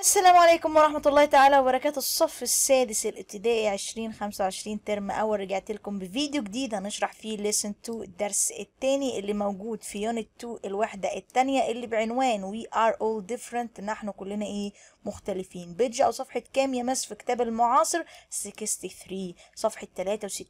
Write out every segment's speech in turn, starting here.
السلام عليكم ورحمة الله تعالى وبركاته الصف السادس الابتدائي عشرين خمسة وعشرين ترم أول رجعت لكم بفيديو جديد هنشرح فيه lesson 2 الدرس التاني اللي موجود في unit 2 الوحدة التانية اللي بعنوان we are all different نحن كلنا ايه مختلفين بيدج أو صفحة كام يا مس في كتاب المعاصر 63 صفحة 63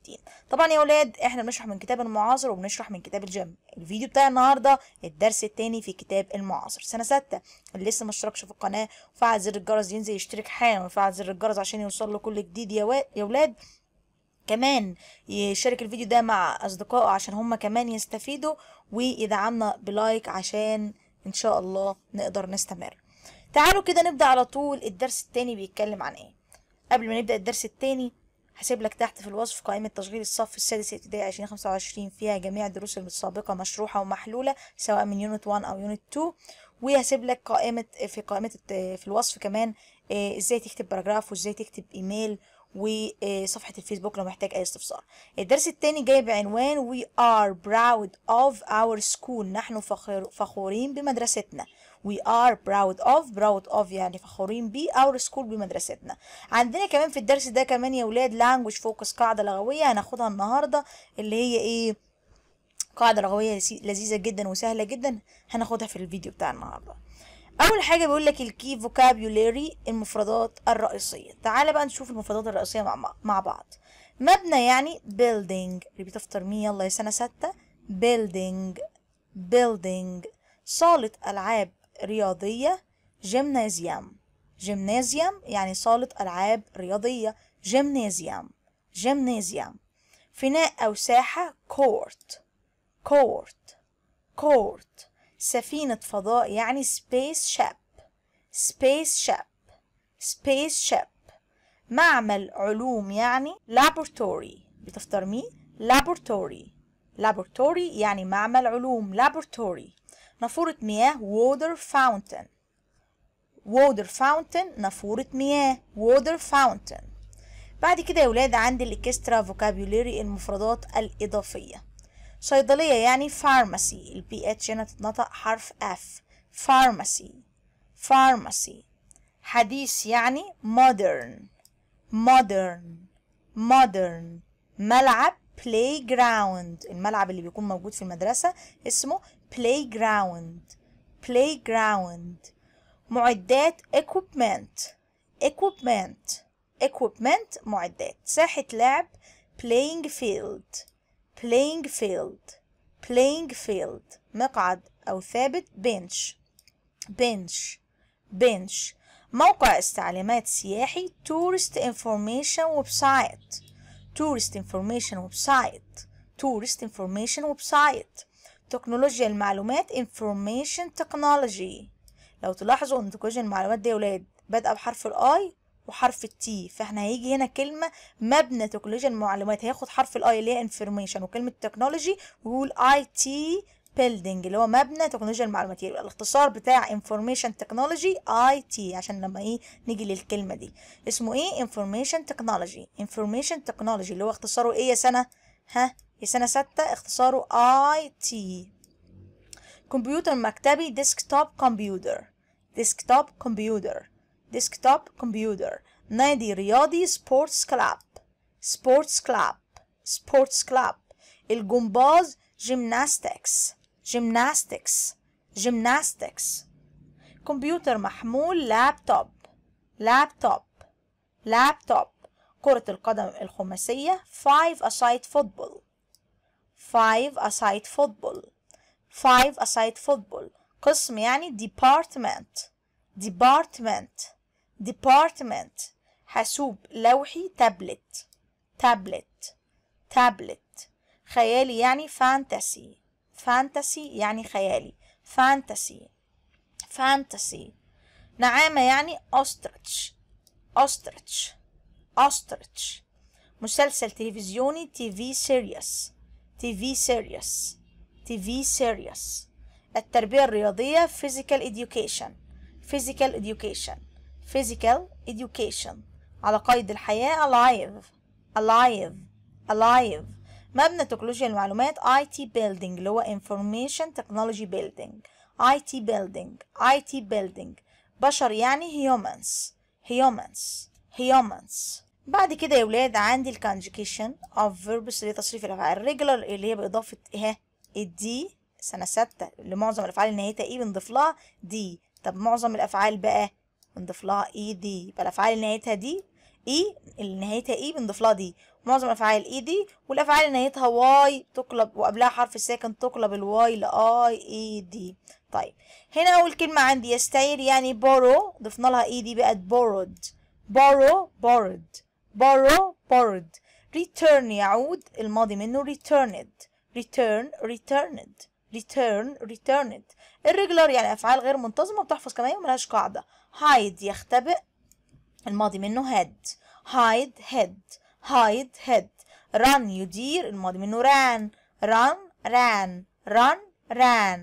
طبعا يا ولاد احنا بنشرح من كتاب المعاصر وبنشرح من كتاب الجيم الفيديو بتاع النهاردة الدرس التاني في كتاب المعاصر سنة ستة اللي لسه ما اشتركش في القناة وفعل زر الجرس ينزل يشترك حالا وفعل زر الجرس عشان يوصل له كل جديد يا, و... يا ولاد كمان يشارك الفيديو ده مع أصدقائه عشان هما كمان يستفيدوا ويدعمنا بلايك عشان إن شاء الله نقدر نستمر تعالوا كده نبدأ على طول الدرس التاني بيتكلم عن ايه قبل ما نبدأ الدرس التاني هسيب لك تحت في الوصف قائمة تشغيل الصف السادس ابتدائي 2025 فيها جميع الدروس السابقة مشروحة ومحلولة سواء من يونت 1 أو يونت 2 وهسيب لك قائمة في قائمة في الوصف كمان آه، ازاي تكتب باراجراف وازاي تكتب ايميل وصفحة آه، الفيسبوك لو محتاج أي استفسار الدرس التاني جاي بعنوان We are proud of our school نحن فخورين بمدرستنا we are proud of proud of يعني فخورين بيه our school بمدرستنا عندنا كمان في الدرس ده كمان يا ولاد language focus قاعدة لغوية هناخدها النهاردة اللي هي ايه قاعدة لغوية لذيذة جدا وسهلة جدا هناخدها في الفيديو بتاع النهاردة اول حاجة بيقول لك الكي فوكابيولاري المفردات الرئيسية تعالى بقى نشوف المفردات الرئيسية مع, مع بعض مبنى يعني building repeat after me يلا يا سنة ستة building building صالة ألعاب رياضية جيمنازيوم جيمنازيوم يعني صالة ألعاب رياضية جيمنازيوم جيمنازيوم فناء أو ساحة كورت كورت كورت سفينة فضاء يعني سبيس شاب سبيس شاب سبيس شاب معمل علوم يعني لابورتوري بتفترميه لابورتوري لابورتوري يعني معمل علوم لابورتوري نافورة مياه water fountain water fountain نافورة مياه water fountain بعد كده يا ولاد عندي الاكسترا فوكابيولاري المفردات الإضافية صيدلية يعني فارماسي ال ph هنا تتنطق حرف f فارماسي فارماسي حديث يعني modern modern modern ملعب playground الملعب اللي بيكون موجود في المدرسة اسمه playground playground معدات equipment equipment equipment معدات ساحة لعب playing field playing field playing field مقعد أو ثابت bench bench bench موقع استعلامات سياحي tourist information website tourist information website tourist information website تكنولوجيا المعلومات information technology لو تلاحظوا ان تكنولوجيا المعلومات دي يا ولاد بادئه بحرف الاي وحرف التي فاحنا هيجي هنا كلمه مبنى تكنولوجيا المعلومات هياخد حرف الاي اللي هي انفورميشن وكلمه تكنولوجي ويقول اي تي بيلدينج اللي هو مبنى تكنولوجيا المعلومات يبقى الاختصار بتاع انفورميشن تكنولوجي اي تي عشان لما ايه نيجي للكلمه دي اسمه ايه انفورميشن تكنولوجي انفورميشن تكنولوجي اللي هو اختصاره ايه يا سنه ها في سنة ستة اختصاره اي تي كمبيوتر مكتبي ديسكتوب كمبيوتر ديسكتوب كمبيوتر ديسكتوب كمبيوتر نادي رياضي سبورتس كلاب سبورتس كلاب سبورتس كلاب الجمباز جيمناستكس جيمناستكس جيمناستكس كمبيوتر محمول لابتوب لابتوب لابتوب كرة القدم الخماسية 5 aside football five aside football five aside football قسم يعني department department department حاسوب لوحي tablet tablet tablet خيالي يعني fantasy fantasy يعني خيالي fantasy fantasy نعامة يعني ostrich ostrich ostrich مسلسل تلفزيوني تي في سيريس TV series TV series التربية الرياضية physical education physical education physical education على قيد الحياة alive alive alive مبنى تكنولوجيا المعلومات IT building اللي هو information technology building IT building IT building بشر يعني humans humans humans بعد كده يا ولاد عندي الكونجكيشن اوف فيربس اللي هي تصريف الافعال ريجولار اللي هي باضافه ايه الدي سنه ستة لمعظم الافعال اللي نهايتها اي بنضيف لها دي طب معظم الافعال بقى بنضيف لها اي e، دي يبقى الافعال اللي نهايتها دي اي e اللي نهايتها اي e بنضيف لها دي معظم الافعال اي دي والافعال اللي نهايتها واي تقلب وقبلها حرف الساكن تقلب الواي لاي اي دي طيب هنا اول كلمه عندي يستعير يعني بورو ضفنا لها اي دي بقت بورود بورو borrowed borrow borrowed return يعود الماضي منه returned return returned return returned irregular يعني أفعال غير منتظمة بتحفظ كمان وملهاش قاعدة hide يختبئ الماضي منه head hide head hide head run يدير الماضي منه ran run ran run ran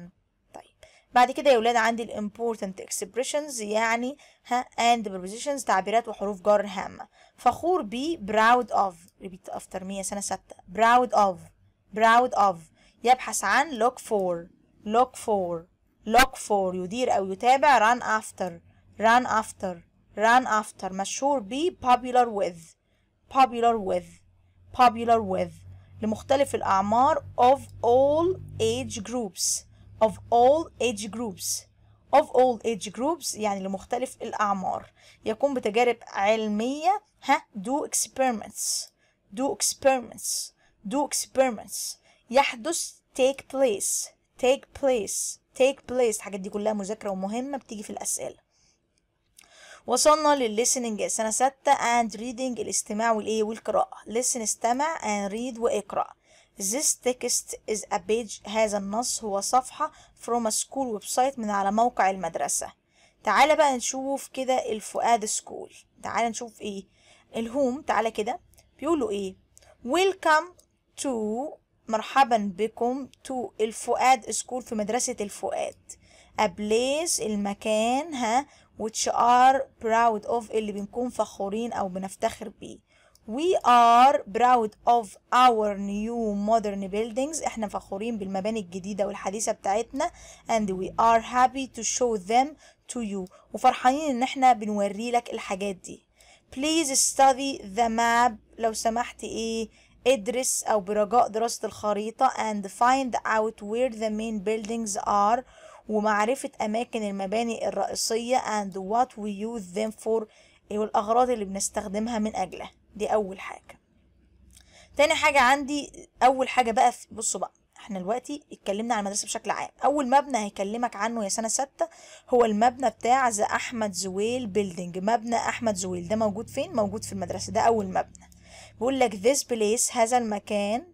طيب بعد كده يا ولاد عندي ال important expressions يعني ها and prepositions تعبيرات وحروف جر هامة فخور بيه براود اوف ريبيت افتر مية سنة ستة براود اوف براود اوف يبحث عن لوك فور لوك فور لوك فور يدير أو يتابع ران افتر ران افتر ران افتر مشهور بي popular with popular with popular with لمختلف الأعمار of all age groups of all age groups of all age groups يعني لمختلف الأعمار يقوم بتجارب علمية ها do experiments do experiments do experiments يحدث take place take place take place الحاجات دي كلها مذاكرة ومهمة بتيجي في الأسئلة وصلنا للليسننج سنة ستة and reading الاستماع والايه والقراءة listen استمع and read واقرأ This text is a page هذا النص هو صفحة from a school website من على موقع المدرسة تعالى بقى نشوف كده الفؤاد سكول تعالى نشوف ايه الهوم تعالى كده بيقولوا ايه ويلكم تو مرحبا بكم تو الفؤاد سكول في مدرسة الفؤاد a place المكان ها which are proud of اللي بنكون فخورين او بنفتخر بيه We are proud of our new modern buildings احنا فخورين بالمباني الجديدة والحديثة بتاعتنا and we are happy to show them to you وفرحانين ان احنا بنوري لك الحاجات دي please study the map لو سمحت ايه ادرس او برجاء دراسة الخريطة and find out where the main buildings are ومعرفة اماكن المباني الرئيسية and what we use them for والأغراض اللي بنستخدمها من أجلها دي اول حاجه تاني حاجه عندي اول حاجه بقى في بصوا بقى احنا دلوقتي اتكلمنا عن المدرسه بشكل عام اول مبنى هيكلمك عنه يا سنه سته هو المبنى بتاع ذا احمد زويل بيلدينج مبنى احمد زويل ده موجود فين موجود في المدرسه ده اول مبنى بيقول لك this place هذا المكان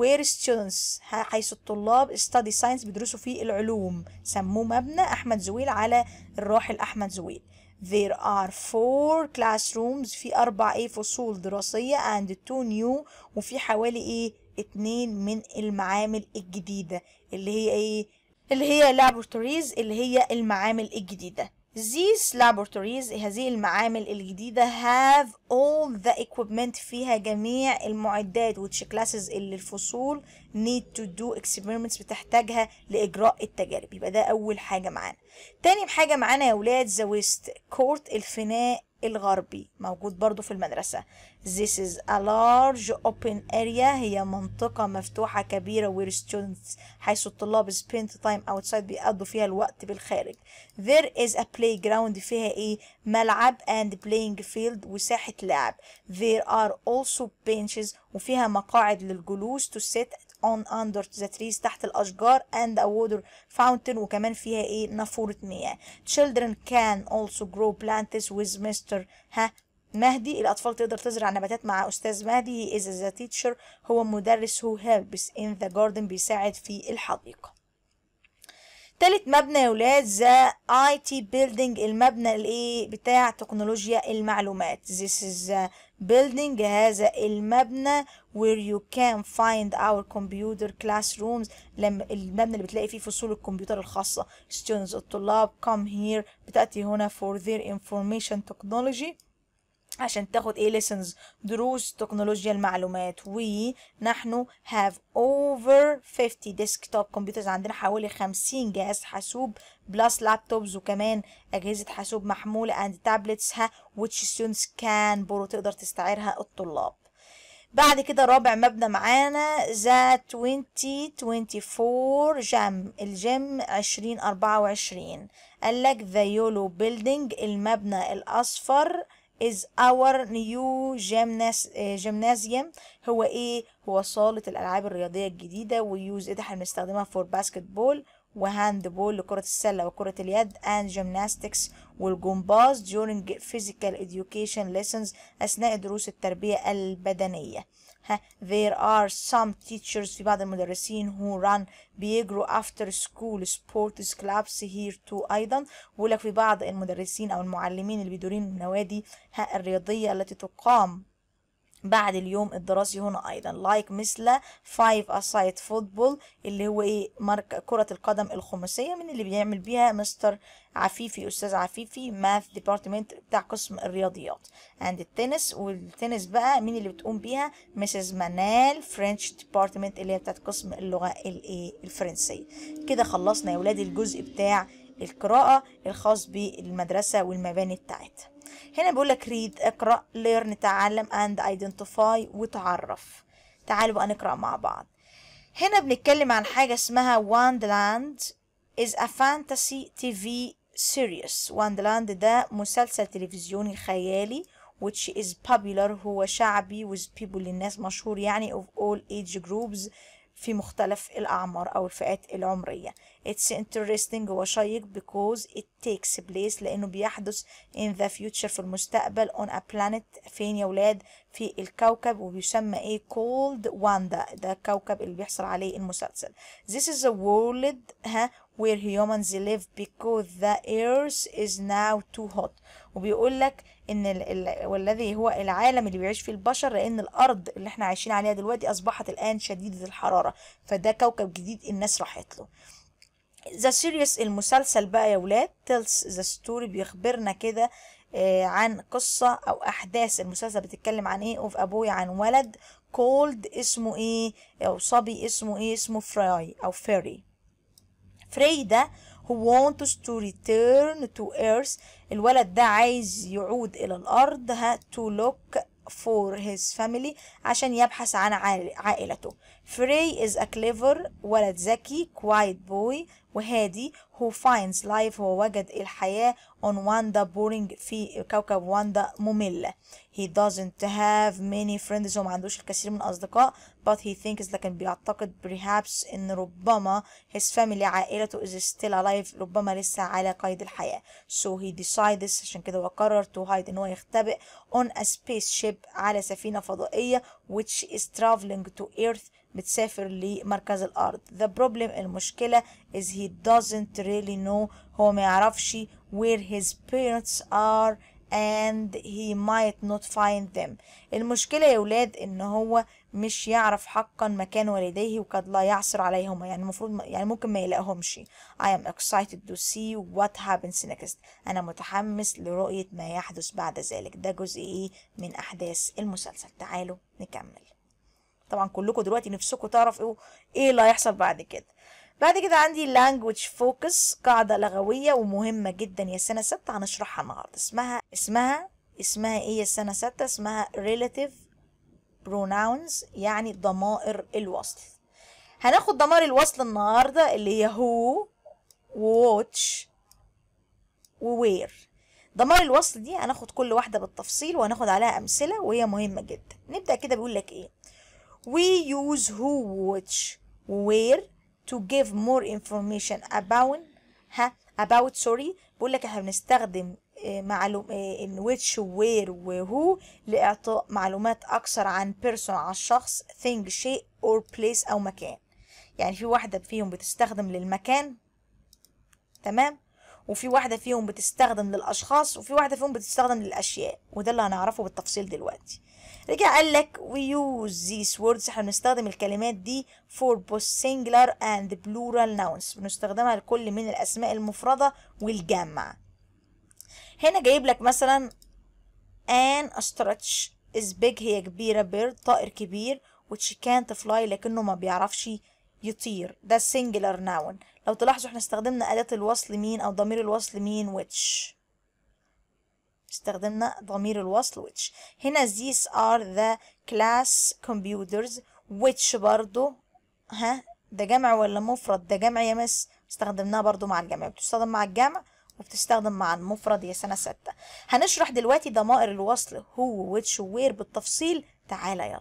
where students حيث الطلاب study science بيدرسوا فيه العلوم سموه مبنى احمد زويل على الراحل احمد زويل there are four classrooms في أربع إيه فصول دراسية and two new وفي حوالي إيه اتنين من المعامل الجديدة اللي هي إيه اللي هي laboratories اللي هي المعامل الجديدة These laboratories هذه المعامل الجديدة have all the equipment فيها جميع المعدات which classes اللي الفصول need to do experiments بتحتاجها لإجراء التجارب يبقى ده أول حاجة معانا تاني حاجة معانا يا ولاد the waste court الفناء الغربي موجود برضو في المدرسة This is a large open area هي منطقة مفتوحة كبيرة where students حيث الطلاب spend time outside بيقضوا فيها الوقت بالخارج There is a playground فيها ايه ملعب and playing field وساحة لعب There are also benches وفيها مقاعد للجلوس to sit on under the trees تحت الأشجار and a water fountain وكمان فيها إيه نافورة مياه children can also grow plants with Mr. ها مهدي الأطفال تقدر تزرع نباتات مع أستاذ مهدي he is the teacher هو مدرس who helps in the garden بيساعد في الحديقة تالت مبنى يا ولاد ذا اي تي بيلدينج المبنى الايه بتاع تكنولوجيا المعلومات this is the building هذا المبنى where you can find our computer classrooms لما المبنى اللي بتلاقي فيه فصول الكمبيوتر الخاصة students الطلاب come here بتأتي هنا for their information technology عشان تاخد ايه lessons دروس تكنولوجيا المعلومات ونحن have over 50 desktop computers عندنا حوالي 50 جهاز حاسوب بلس لابتوبز وكمان أجهزة حاسوب محمولة and tablets ها which students can borrow تقدر تستعيرها الطلاب بعد كده رابع مبنى معانا ذا 2024 جام الجيم 2024 قال لك ذا يولو بيلدينج المبنى الأصفر is our new eh, gymnasium هو ايه هو صالة الالعاب الرياضية الجديدة ويوز إيه ده هنستخدمها for basketball و handball لكرة السلة وكرة اليد and gymnastics والجمباز during physical education lessons أثناء دروس التربية البدنية there are some teachers في بعض المدرسين who run بيجروا after school sports clubs here too أيضا ولك في بعض المدرسين أو المعلمين اللي بيدورين النوادي الرياضية التي تقام بعد اليوم الدراسي هنا ايضا لايك like مثل فايف اسايد فوتبول اللي هو ايه مارك كرة القدم الخماسية من اللي بيعمل بيها مستر عفيفي استاذ عفيفي ماث ديبارتمنت بتاع قسم الرياضيات عند التنس والتنس بقى مين اللي بتقوم بيها مسز منال فرنش ديبارتمنت اللي هي بتاعت قسم اللغة الايه الفرنسية كده خلصنا يا ولاد الجزء بتاع القراءة الخاص بالمدرسة والمباني بتاعتها هنا بيقول لك read اقرأ learn تعلم and identify وتعرف تعالوا بقى نقرأ مع بعض هنا بنتكلم عن حاجة اسمها Wonderland is a fantasy TV series Wonderland ده مسلسل تلفزيوني خيالي which is popular هو شعبي with people للناس مشهور يعني of all age groups في مختلف الأعمار أو الفئات العمرية It's interesting هو شيق because it takes place لأنه بيحدث in the future في المستقبل on a planet فين يا ولاد في الكوكب وبيسمى ايه cold Wanda ده الكوكب اللي بيحصل عليه المسلسل This is a world ها where humans live because the earth is now too hot وبيقول لك ان ال ال والذي هو العالم اللي بيعيش فيه البشر لان الارض اللي احنا عايشين عليها دلوقتي اصبحت الان شديده الحراره فده كوكب جديد الناس راحت له ذا سيريس المسلسل بقى يا ولاد تيلز ذا ستوري بيخبرنا كده آه، عن قصة أو أحداث المسلسل بتتكلم عن إيه أوف أبوي عن ولد كولد اسمه إيه أو صبي اسمه إيه اسمه فراي أو فيري فريدا هو wants to return to earth الولد ده عايز يعود الى الارض ها to look for his family عشان يبحث عن عائلته فري is a clever ولد ذكي quiet boy وهادي who finds life هو وجد الحياة on واندا boring في كوكب واندا ممل he doesn't have many friends وما عندوش الكثير من الأصدقاء but he thinks لكن بيعتقد perhaps إن ربما his family عائلته is still alive ربما لسه على قيد الحياة so he decides عشان كده هو قرر to hide إن هو يختبئ on a spaceship على سفينة فضائية which is traveling to earth بتسافر لمركز الارض the problem المشكله is he doesn't really know هو ما يعرفش where his parents are and he might not find them المشكله يا ولاد ان هو مش يعرف حقا مكان والديه وقد لا يعثر عليهما يعني المفروض يعني ممكن ما يلاقهمش I am excited to see what happens next أنا متحمس لرؤية ما يحدث بعد ذلك ده جزء إيه من أحداث المسلسل تعالوا نكمل طبعا كلكم دلوقتي نفسكم تعرفوا ايه اللي هيحصل بعد كده بعد كده عندي language focus قاعدة لغوية ومهمة جدا يا سنة ستة هنشرحها النهاردة اسمها اسمها اسمها ايه يا سنة ستة اسمها relative pronouns يعني ضمائر الوصل هناخد ضمائر الوصل النهاردة اللي هي who watch و where ضمائر الوصل دي هناخد كل واحدة بالتفصيل وهناخد عليها أمثلة وهي مهمة جدا نبدأ كده بيقول لك ايه we use who which where to give more information about ها about sorry بقول لك احنا بنستخدم آه، معلوم آه، ان which where وهو لاعطاء معلومات اكثر عن person عن الشخص thing شيء or place او مكان يعني في واحده فيهم بتستخدم للمكان تمام وفي واحده فيهم بتستخدم للاشخاص وفي واحده فيهم بتستخدم للاشياء وده اللي هنعرفه بالتفصيل دلوقتي رجع قال لك we use these words احنا بنستخدم الكلمات دي for both singular and plural nouns بنستخدمها لكل من الاسماء المفردة والجامعة هنا جايب لك مثلا an ostrich is big هي كبيرة bird طائر كبير which can't fly لكنه ما بيعرفش يطير ده singular noun لو تلاحظوا احنا استخدمنا أداة الوصل مين أو ضمير الوصل مين which استخدمنا ضمير الوصل which هنا these are the class computers which برضو ها ده جمع ولا مفرد ده جمع يا مس استخدمناها برضو مع الجمع بتستخدم مع الجمع وبتستخدم مع المفرد يا سنة ستة هنشرح دلوقتي ضمائر الوصل هو which where بالتفصيل تعالى يلا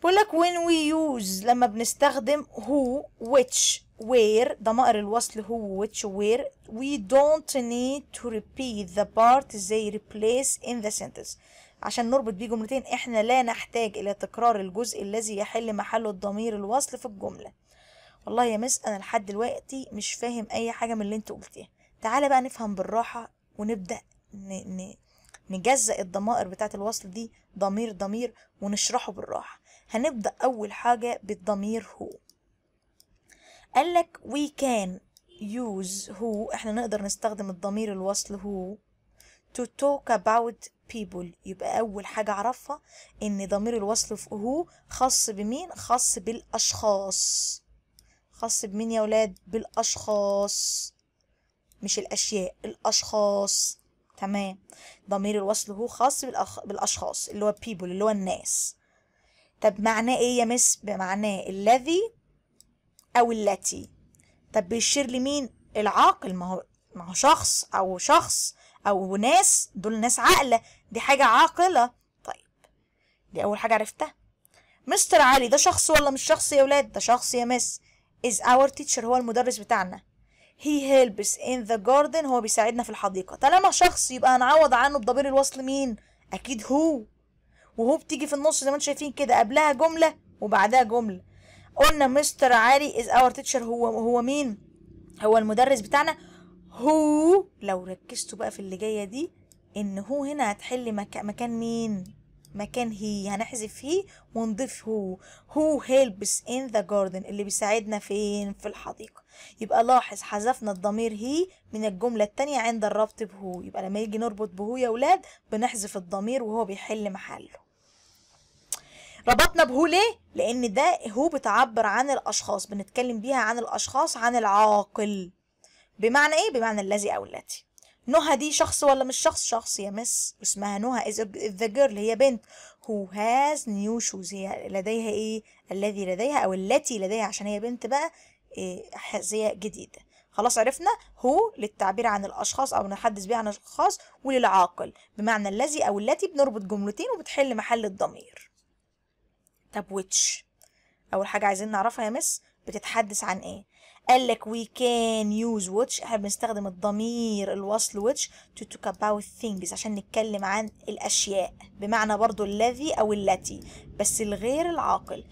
بقول لك when we use لما بنستخدم who which where ضمائر الوصل هو which where we don't need to repeat the part زي replace in the sentence عشان نربط بيه جملتين احنا لا نحتاج الى تكرار الجزء الذي يحل محله الضمير الوصل في الجملة والله يا مس انا لحد دلوقتي مش فاهم اي حاجة من اللي انت قلتيها تعالى بقى نفهم بالراحة ونبدأ ن... ن... نجزأ الضمائر بتاعة الوصل دي ضمير ضمير ونشرحه بالراحة هنبدأ أول حاجة بالضمير هو قال لك we can use who احنا نقدر نستخدم الضمير الوصل who to talk about people يبقى أول حاجة أعرفها إن ضمير الوصل في هو خاص بمين؟ خاص بالأشخاص خاص بمين يا ولاد؟ بالأشخاص مش الأشياء الأشخاص تمام ضمير الوصل هو خاص بالأخ... بالأشخاص اللي هو people اللي هو الناس طب معناه إيه يا مس؟ بمعناه الذي أو التي طب بيشير لمين العاقل ما هو ما هو شخص أو شخص أو ناس دول ناس عاقلة دي حاجة عاقلة طيب دي أول حاجة عرفتها مستر علي ده شخص ولا مش شخص يا ولاد ده شخص يا مس از اور تيتشر هو المدرس بتاعنا هي هيلبس ان ذا جاردن هو بيساعدنا في الحديقة طالما شخص يبقى هنعوض عنه بضمير الوصل مين أكيد هو وهو بتيجي في النص زي ما انتم شايفين كده قبلها جملة وبعدها جملة قلنا مستر علي از اور تيتشر هو هو مين هو المدرس بتاعنا هو لو ركزتوا بقى في اللي جايه دي ان هو هنا هتحل مكان مكان مين مكان هي هنحذف هي ونضيف هو هو هيلبس ان ذا جاردن اللي بيساعدنا فين في الحديقه يبقى لاحظ حذفنا الضمير هي من الجمله الثانيه عند الربط بهو يبقى لما يجي نربط بهو يا اولاد بنحذف الضمير وهو بيحل محله ربطنا بهو ليه؟ لأن ده هو بتعبر عن الأشخاص بنتكلم بيها عن الأشخاص عن العاقل بمعنى إيه؟ بمعنى الذي أو التي نهى دي شخص ولا مش شخص؟ شخص يا مس واسمها نهى is the girl هي بنت who has new shoes هي لديها إيه؟ الذي لديها أو التي لديها عشان هي بنت بقى إيه حذية جديدة خلاص عرفنا هو للتعبير عن الاشخاص او نحدث بيها عن الاشخاص وللعاقل بمعنى الذي او التي بنربط جملتين وبتحل محل الضمير طب ويتش اول حاجه عايزين نعرفها يا مس بتتحدث عن ايه قال لك وي كان يوز ويتش احنا بنستخدم الضمير الوصل ويتش تو توك اباوت ثينجز عشان نتكلم عن الاشياء بمعنى برضو الذي او التي بس الغير العاقل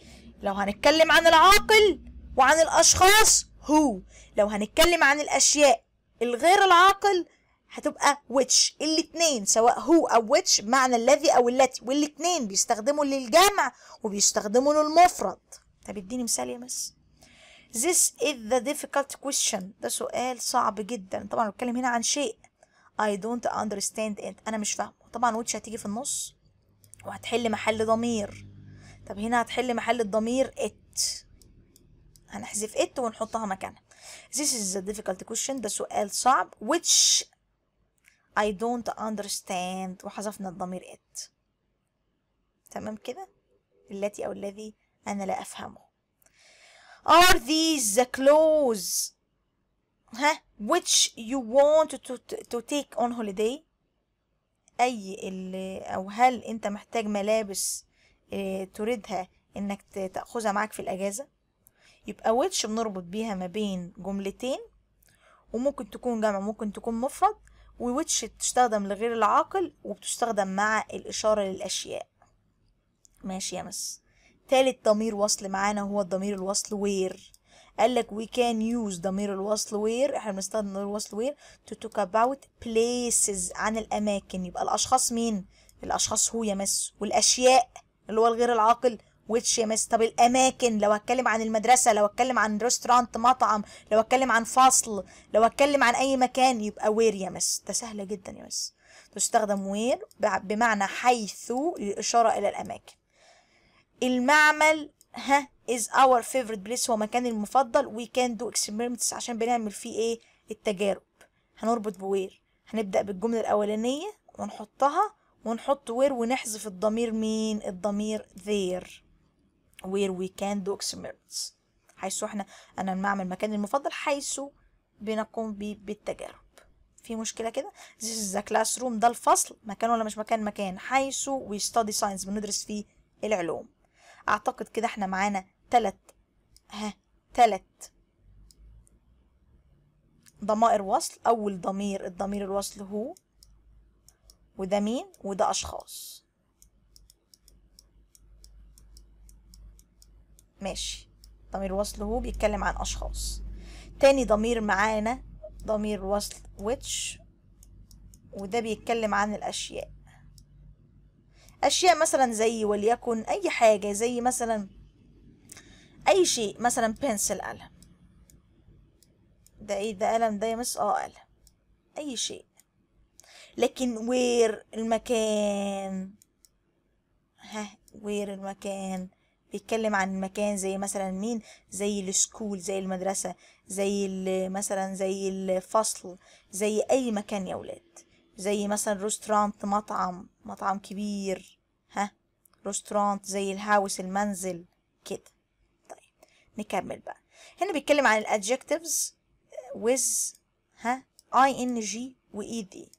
لو هنتكلم عن العاقل وعن الاشخاص هو لو هنتكلم عن الاشياء الغير العاقل هتبقى which الاثنين سواء هو أو which معنى الذي أو التي والاثنين بيستخدموا للجمع وبيستخدموا للمفرد طب اديني مثال يا مس This is the difficult question ده سؤال صعب جدا طبعا بتكلم هنا عن شيء I don't understand it أنا مش فاهمه طبعا which هتيجي في النص وهتحل محل ضمير طب هنا هتحل محل الضمير it هنحذف it ونحطها مكانها This is a difficult question ده سؤال صعب which I don't understand وحذفنا الضمير it تمام كده التي أو الذي أنا لا أفهمه are these the clothes ها which you want to, to take on holiday أي اللي أو هل أنت محتاج ملابس آه، تريدها إنك تأخذها معك في الأجازة يبقى which بنربط بيها ما بين جملتين وممكن تكون جمع ممكن تكون مفرد وويتش بتستخدم لغير العاقل وبتستخدم مع الإشارة للأشياء ماشي يا مس تالت ضمير وصل معانا هو الضمير الوصل وير قال لك we can use ضمير الوصل وير احنا بنستخدم ضمير الوصل وير to talk about places عن الأماكن يبقى الأشخاص مين؟ الأشخاص هو يا مس والأشياء اللي هو الغير العاقل ويتش يا مس طب الاماكن لو هتكلم عن المدرسه لو هتكلم عن ريستورانت مطعم لو هتكلم عن فصل لو هتكلم عن اي مكان يبقى وير يا مس ده سهله جدا يا مس تستخدم وير بمعنى حيث للاشاره الى الاماكن المعمل ها is our favorite place هو مكاني المفضل we can do experiments عشان بنعمل فيه ايه التجارب هنربط بوير هنبدأ بالجملة الأولانية ونحطها ونحط وير ونحذف الضمير مين الضمير there where we can do experiments حيث احنا انا المعمل مكاني المفضل حيث بنقوم بالتجارب في مشكله كده this is the classroom ده الفصل مكان ولا مش مكان مكان حيث we study science بندرس فيه العلوم اعتقد كده احنا معانا تلت ها تلت ضمائر وصل اول ضمير الضمير الوصل هو وده مين وده اشخاص ماشي ضمير وصل هو بيتكلم عن أشخاص تاني ضمير معانا ضمير وصل which وده بيتكلم عن الأشياء أشياء مثلا زي وليكن أي حاجة زي مثلا أي شيء مثلا بنسل قلم ده إيه ده قلم ده مس اه قلم أي شيء لكن وير المكان ها وير المكان بيتكلم عن مكان زي مثلا مين زي السكول زي المدرسة زي مثلا زي الفصل زي أي مكان يا ولاد زي مثلا روسترانت مطعم مطعم كبير ها روسترانت زي الهاوس المنزل كده طيب نكمل بقى هنا بيتكلم عن الادجكتيفز ويز ها اي ان جي واي دي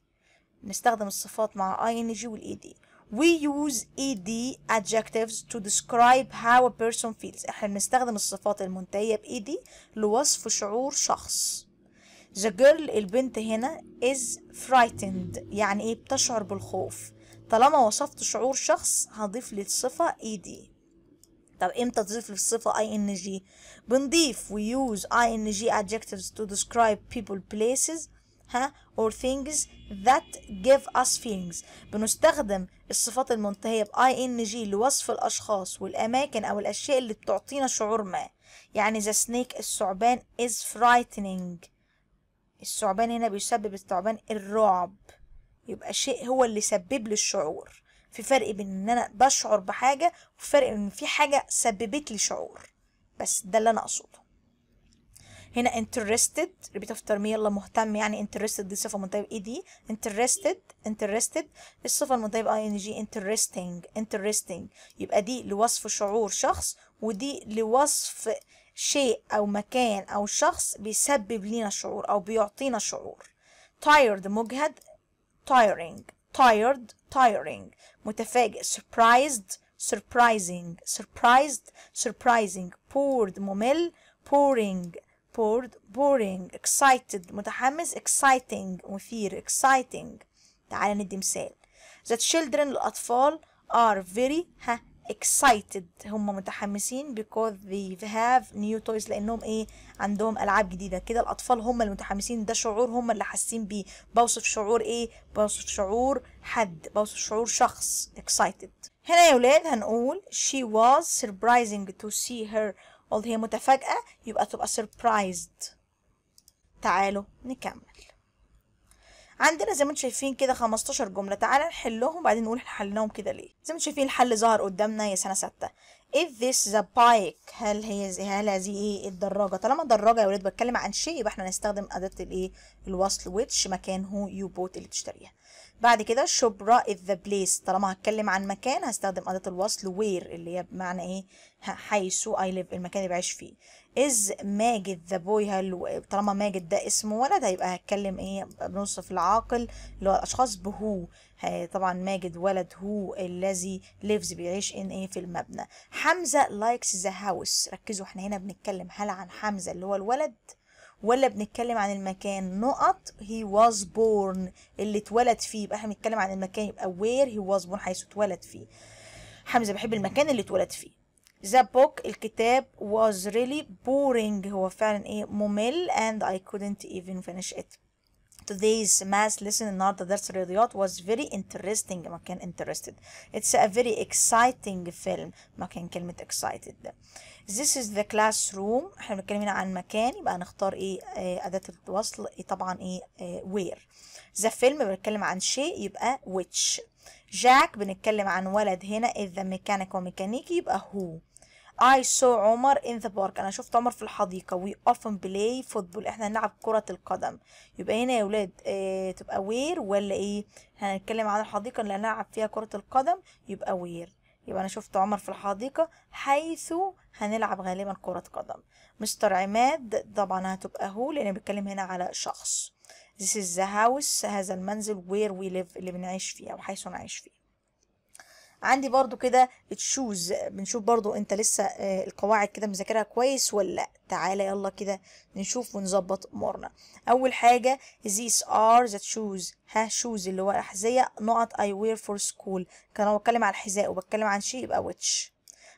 نستخدم الصفات مع اي ان جي والاي دي we use ed adjectives to describe how a person feels احنا بنستخدم الصفات المنتهية ب ed لوصف شعور شخص the girl البنت هنا is frightened يعني ايه بتشعر بالخوف طالما وصفت شعور شخص هضيف لي الصفة ed طب امتى تضيف لي الصفة ing بنضيف we use ing adjectives to describe people places ها or things that give us feelings بنستخدم الصفات المنتهية ب ing لوصف الأشخاص والأماكن أو الأشياء اللي بتعطينا شعور ما يعني the snake الثعبان is frightening الثعبان هنا بيسبب الثعبان الرعب يبقى شيء هو اللي سبب لي الشعور في فرق بين ان انا بشعر بحاجه وفرق ان في حاجه سببت لي شعور بس ده اللي انا اقصده هنا interested repeat after me يلا مهتم يعني interested دي صفة منطقة اي دي interested interested الصفة المنطقة ing interesting interesting يبقى دي لوصف شعور شخص ودي لوصف شيء او مكان او شخص بيسبب لينا شعور او بيعطينا شعور tired مجهد tiring tired tiring متفاجئ surprised surprising surprised surprising poured ممل pouring bored boring excited متحمس exciting مثير exciting تعال ندي مثال the children الأطفال are very ها excited هم متحمسين because they have new toys لانهم ايه عندهم العاب جديده كده الاطفال هم المتحمسين ده شعور هم اللي حاسين بيه بوصف شعور ايه بوصف شعور حد بوصف شعور شخص excited هنا يا ولاد هنقول she was surprising to see her all هي متفاجأة يبقى تبقى surprised تعالوا نكمل عندنا زي ما انتم شايفين كده 15 جملة تعالى نحلهم بعدين نقول احنا حلناهم كده ليه زي ما انتم شايفين الحل ظهر قدامنا يا سنة ستة if this a bike هل هي هل هذه ايه, إيه الدراجة طالما دراجة يا ولاد بتكلم عن شيء يبقى احنا هنستخدم أداة الايه الوصل which مكان هو you bought اللي تشتريها بعد كده شبرا is the place طالما هتكلم عن مكان هستخدم أداة الوصل where اللي هي بمعنى ايه حيث اي ليف المكان اللي بعيش فيه از ماجد ذا بوي هل طالما ماجد ده اسمه ولد هيبقى هتكلم ايه بنوصف العاقل اللي هو الاشخاص بهو طبعا ماجد ولد هو الذي ليفز بيعيش ان ايه في المبنى حمزه لايكس ذا هاوس ركزوا احنا هنا بنتكلم هل عن حمزه اللي هو الولد ولا بنتكلم عن المكان نقط هي واز بورن اللي اتولد فيه يبقى احنا بنتكلم عن المكان يبقى وير هي واز بورن حيث اتولد فيه حمزه بحب المكان اللي اتولد فيه The book الكتاب was really boring هو فعلا ايه ممل and I couldn't even finish it. Today's math lesson النهارده درس الرياضيات was very interesting ما كان interested. It's a very exciting film ما كان كلمة excited This is the classroom احنا بنتكلم هنا عن مكان يبقى هنختار ايه أداة الوصل طبعا ايه where. The film بنتكلم عن شيء يبقى which. جاك بنتكلم عن ولد هنا إذا ميكانيك وميكانيكي يبقى هو I saw عمر in the park أنا شفت عمر في الحديقة we often play football إحنا نلعب كرة القدم يبقى هنا يا ولاد اه تبقى وير ولا إيه هنتكلم عن الحديقة اللي هنلعب فيها كرة القدم يبقى وير يبقى أنا شفت عمر في الحديقة حيث هنلعب غالبا كرة قدم مستر عماد طبعا هتبقى هو لأن بيتكلم هنا على شخص This is the house هذا المنزل where we live اللي بنعيش فيه أو حيث نعيش فيه عندي برضو كده تشوز بنشوف برضو انت لسه آه، القواعد كده مذاكرها كويس ولا تعالى يلا كده نشوف ونظبط امورنا اول حاجه these are the shoes ها شوز اللي هو احذيه نقط اي وير فور سكول كان بتكلم على الحذاء وبتكلم عن شيء يبقى which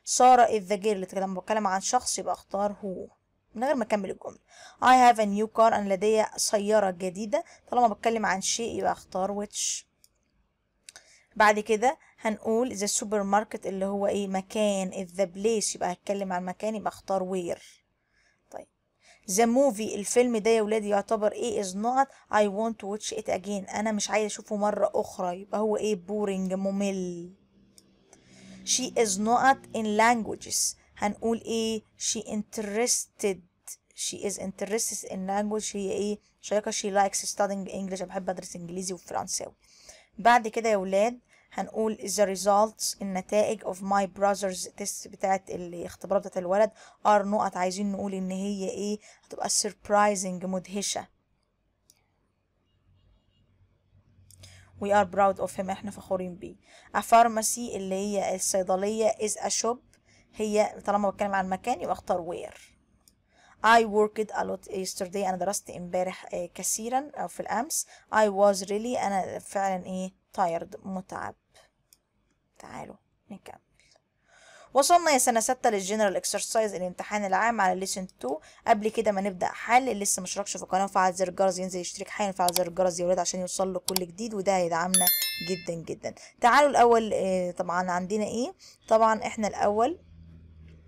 ساره is the girl لما بتكلم عن شخص يبقى اختار هو من غير ما اكمل الجمله I have a new car انا لدي سياره جديده طالما بتكلم عن شيء يبقى اختار which بعد كده هنقول the supermarket اللي هو ايه مكان if the place يبقى هتكلم عن مكان يبقى اختار where طيب the movie الفيلم ده يا ولادي يعتبر ايه is not I want to watch it again انا مش عايز اشوفه مرة اخرى يبقى هو ايه boring ممل she is not in languages هنقول ايه she interested she is interested in language هي ايه شيقة she likes studying English بحب ادرس انجليزي وفرنساوي بعد كده يا ولاد هنقول the results النتائج of my brother's test بتاعت الاختبارات بتاعت الولد are نقط عايزين نقول ان هي ايه هتبقى surprising مدهشة we are proud of him احنا فخورين بيه a pharmacy اللي هي الصيدلية is a shop هي طالما بتكلم عن مكان يبقى اختار وير I worked a lot yesterday أنا درست امبارح آه، كثيرا أو في الأمس I was really أنا فعلا إيه tired متعب تعالوا نكمل وصلنا يا سنة ستة للجنرال اكسرسايز الامتحان العام على ليسن 2 قبل كده ما نبدأ حل اللي لسه مشتركش في القناة فعل زر الجرس ينزل يشترك حالا فعل زر الجرس يا ولاد عشان يوصل له كل جديد وده هيدعمنا جدا جدا تعالوا الأول آه، طبعا عندنا ايه طبعا احنا الأول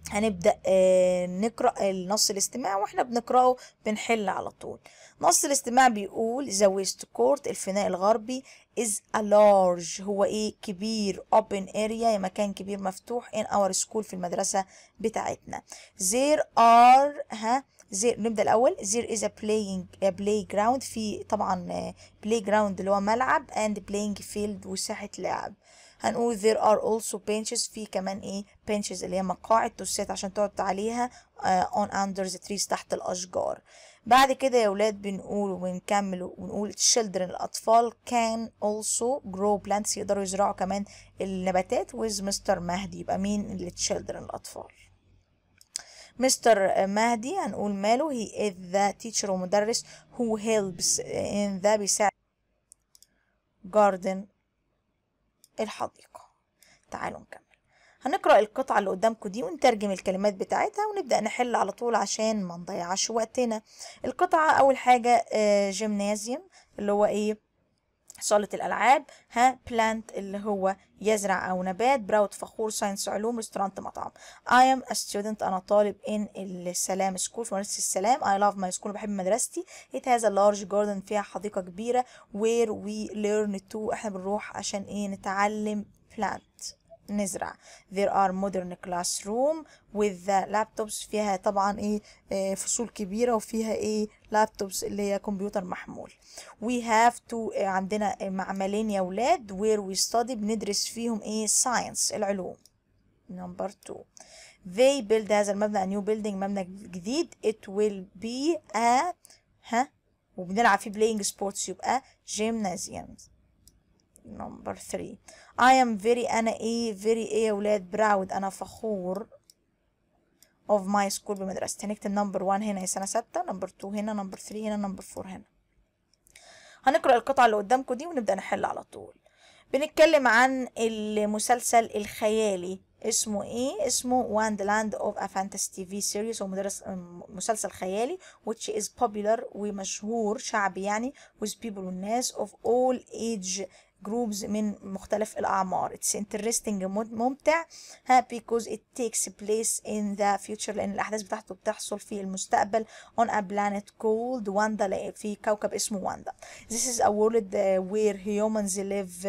هنبدأ آه، نقرأ النص الاستماع واحنا بنقرأه بنحل على طول نص الاستماع بيقول the ويست court الفناء الغربي is a large هو ايه كبير open area مكان كبير مفتوح in our school في المدرسة بتاعتنا there are ها زير نبدأ الأول there is a playing بلاي جراوند في طبعا جراوند آه، اللي هو ملعب and playing field وساحة لعب هنقول there are also benches في كمان ايه benches اللي هي مقاعد توسيت عشان تقعد عليها uh, on under the trees تحت الاشجار بعد كده يا ولاد بنقول ونكمل ونقول children الأطفال can also grow plants يقدروا يزرعوا كمان النباتات with Mr. مهدي يبقى مين اللي children الأطفال مستر مهدي هنقول ماله he is the teacher ومدرس who helps in the بيساعد garden الحديقة تعالوا نكمل هنقرأ القطعة اللي قدامكم دي ونترجم الكلمات بتاعتها ونبدأ نحل على طول عشان ما نضيعش وقتنا القطعة أول حاجة جيمنازيوم آه، اللي هو إيه صالة الألعاب ها بلانت اللي هو يزرع أو نبات براوت فخور ساينس علوم ريستورانت مطعم I am a student أنا طالب in السلام سكول في مدرسة السلام I love my school بحب مدرستي it has a large garden فيها حديقة كبيرة where we learn to احنا بنروح عشان ايه نتعلم plant نزرع there are modern classroom with laptops فيها طبعا ايه فصول كبيرة وفيها ايه laptops اللي هي كمبيوتر محمول we have to عندنا معملين يا ولاد where we study بندرس فيهم ايه science العلوم number two they build هذا المبنى a new building مبنى جديد it will be a ها وبنلعب فيه playing sports يبقى gymnasiums نمبر 3 I am very أنا إيه very إيه يا ولاد براود أنا فخور of my school بمدرستي هنكتب نمبر 1 هنا هي سنة ستة نمبر 2 هنا نمبر 3 هنا نمبر 4 هنا هنقرأ القطعة اللي قدامكم دي ونبدأ نحل على طول بنتكلم عن المسلسل الخيالي اسمه ايه اسمه واند لاند اوف ا فانتسي تي في سيريز هو مدرس مسلسل خيالي which is popular ومشهور شعبي يعني with people والناس of all age جروبز من مختلف الأعمار it's interesting ممتع ها because it takes place in the future لأن الأحداث بتاعته بتحصل في المستقبل on a planet called Wanda في كوكب اسمه واندا this is a world where humans live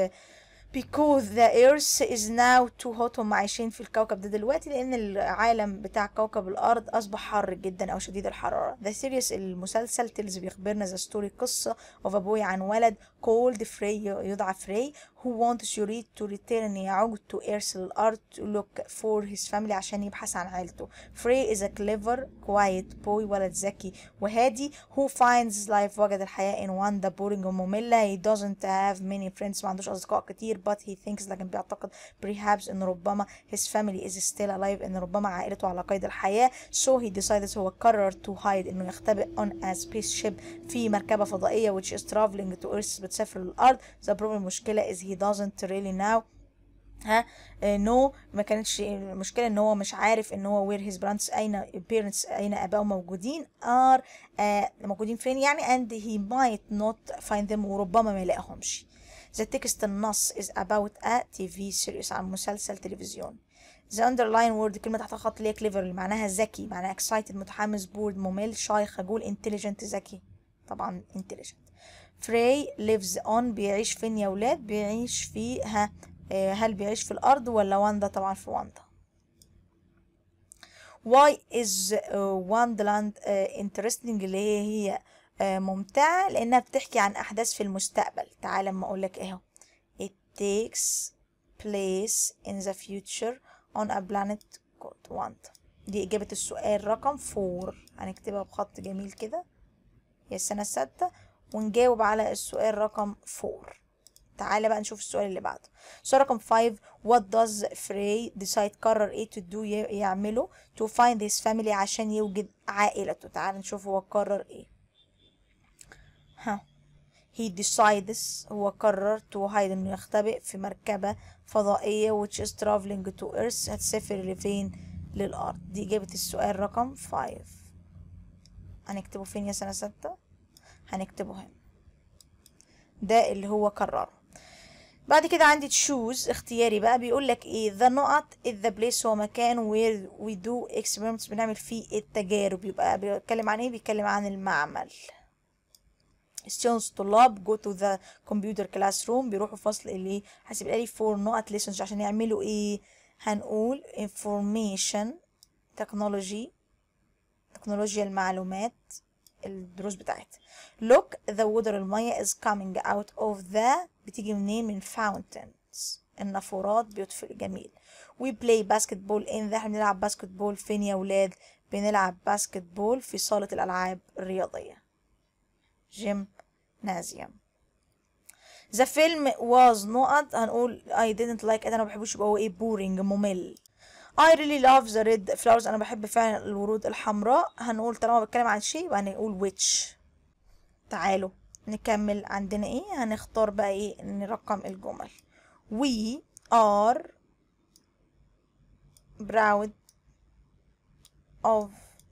because the earth is now too hot هم عايشين في الكوكب ده دلوقتي لان العالم بتاع كوكب الارض اصبح حر جدا او شديد الحراره the سيريس المسلسل تيلز بيخبرنا the story قصه of a boy عن ولد called Frey يدعى Frey who wants يريد to return يعود to earth للارض to look for his family عشان يبحث عن عيلته Frey is a clever quiet boy ولد ذكي وهادي who finds life وجد الحياه in one the boring وممله he doesn't have many friends ما عندوش اصدقاء كتير but he thinks لكن بيعتقد perhaps ان ربما his family is still alive ان ربما عائلته على قيد الحياة so he decides هو قرر to hide انه يختبئ on a spaceship في مركبة فضائية which is traveling to earth بتسافر للأرض the problem المشكلة is he doesn't really know ها نو آه، ما كانتش المشكله ان هو مش عارف ان هو وير هيز برانتس اين بيرنتس اين اباؤه موجودين ار آه، موجودين فين يعني اند هي مايت نوت فايند ذم وربما ما يلاقيهمش The text النص is about a TV series عن مسلسل تلفزيون. The underline word كلمة تحت الخط اللي هي clever اللي معناها ذكي معناها excited متحمس bored ممل شاي خجول intelligent ذكي طبعا intelligent. Frey lives on بيعيش فين يا ولاد؟ بيعيش في ها آه، هل بيعيش في الأرض ولا واندا؟ طبعا في واندا. Why is آه، Wonderland آه، interesting اللي هي هي ممتعة لأنها بتحكي عن أحداث في المستقبل تعال لما أقولك إيه It takes place in the future on a planet called Wanda دي إجابة السؤال رقم 4 هنكتبها بخط جميل كده هي السنة السادسة ونجاوب على السؤال رقم 4 تعالى بقى نشوف السؤال اللي بعده السؤال رقم 5 what does فري decide قرر ايه to do يعمله to find his family عشان يوجد عائلته تعالى نشوف هو قرر ايه ها he decides هو قرر to hide انه يختبئ في مركبة فضائية which is traveling to earth هتسافر لفين للأرض دي إجابة السؤال رقم 5 هنكتبه فين يا سنة ستة هنكتبه هنا ده اللي هو قرره بعد كده عندي تشوز اختياري بقى بيقول لك ايه ذا نقط ذا بليس هو مكان وير وي دو اكسبيرمنتس بنعمل فيه التجارب يبقى بيتكلم عن ايه بيتكلم عن المعمل students طلاب go to the computer classroom بيروحوا فصل اللي حاسب الالي for not ليسنز عشان يعملوا ايه هنقول information technology تكنولوجيا المعلومات الدروس بتاعتها look the water المية is coming out of the بتيجي منين من fountains النافورات بيوتفل جميل we play basketball in the احنا بنلعب basketball فين يا ولاد بنلعب basketball في صالة الألعاب الرياضية جيمنازيوم ذا فيلم واز not هنقول I didn't like it انا ما بحبوش يبقى هو ايه بورينج ممل I really love the red flowers انا بحب فعلا الورود الحمراء هنقول طالما بتكلم عن شيء يبقى هنقول which تعالوا نكمل عندنا ايه هنختار بقى ايه نرقم الجمل we are proud of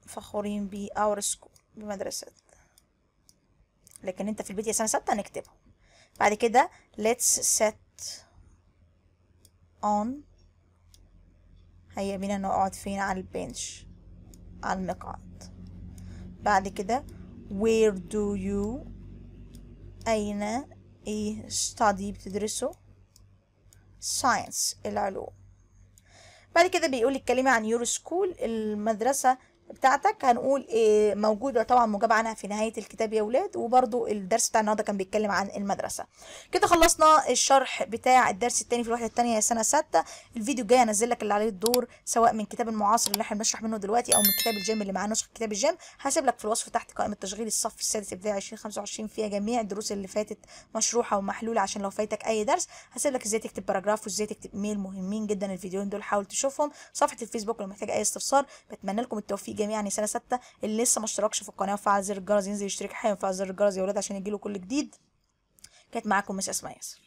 فخورين بي our school بمدرستنا لكن انت في البي تي اس ثابته بعد كده let's set on هيا بينا نقعد فين على البنش على المقعد بعد كده where do you أين ايه study بتدرسه science العلوم بعد كده بيقول الكلمة عن your school المدرسة بتاعتك هنقول إيه، موجودة طبعا مجابة عنها في نهاية الكتاب يا ولاد وبرضو الدرس بتاع النهاردة كان بيتكلم عن المدرسة كده خلصنا الشرح بتاع الدرس التاني في الوحدة التانية يا سنة ستة الفيديو الجاي هنزل لك اللي عليه الدور سواء من كتاب المعاصر اللي احنا بنشرح منه دلوقتي او من كتاب الجيم اللي معاه نسخة كتاب الجيم هسيب لك في الوصف تحت قائمة تشغيل الصف السادس ابتدائي 2025 فيها جميع الدروس اللي فاتت مشروحة ومحلولة عشان لو فايتك اي درس هسيب لك ازاي تكتب باراجراف وازاي تكتب ميل مهمين جدا الفيديوهين دول حاول تشوفهم صفحة الفيسبوك لو محتاج اي استفسار بتمنى لكم التوفيق للجميع يعني سنه سته اللي لسه ما اشتركش في القناه وفعل زر الجرس ينزل يشترك حالا وفعل زر الجرس يا ولاد عشان يجيله كل جديد كانت معاكم مس اسماء ياسر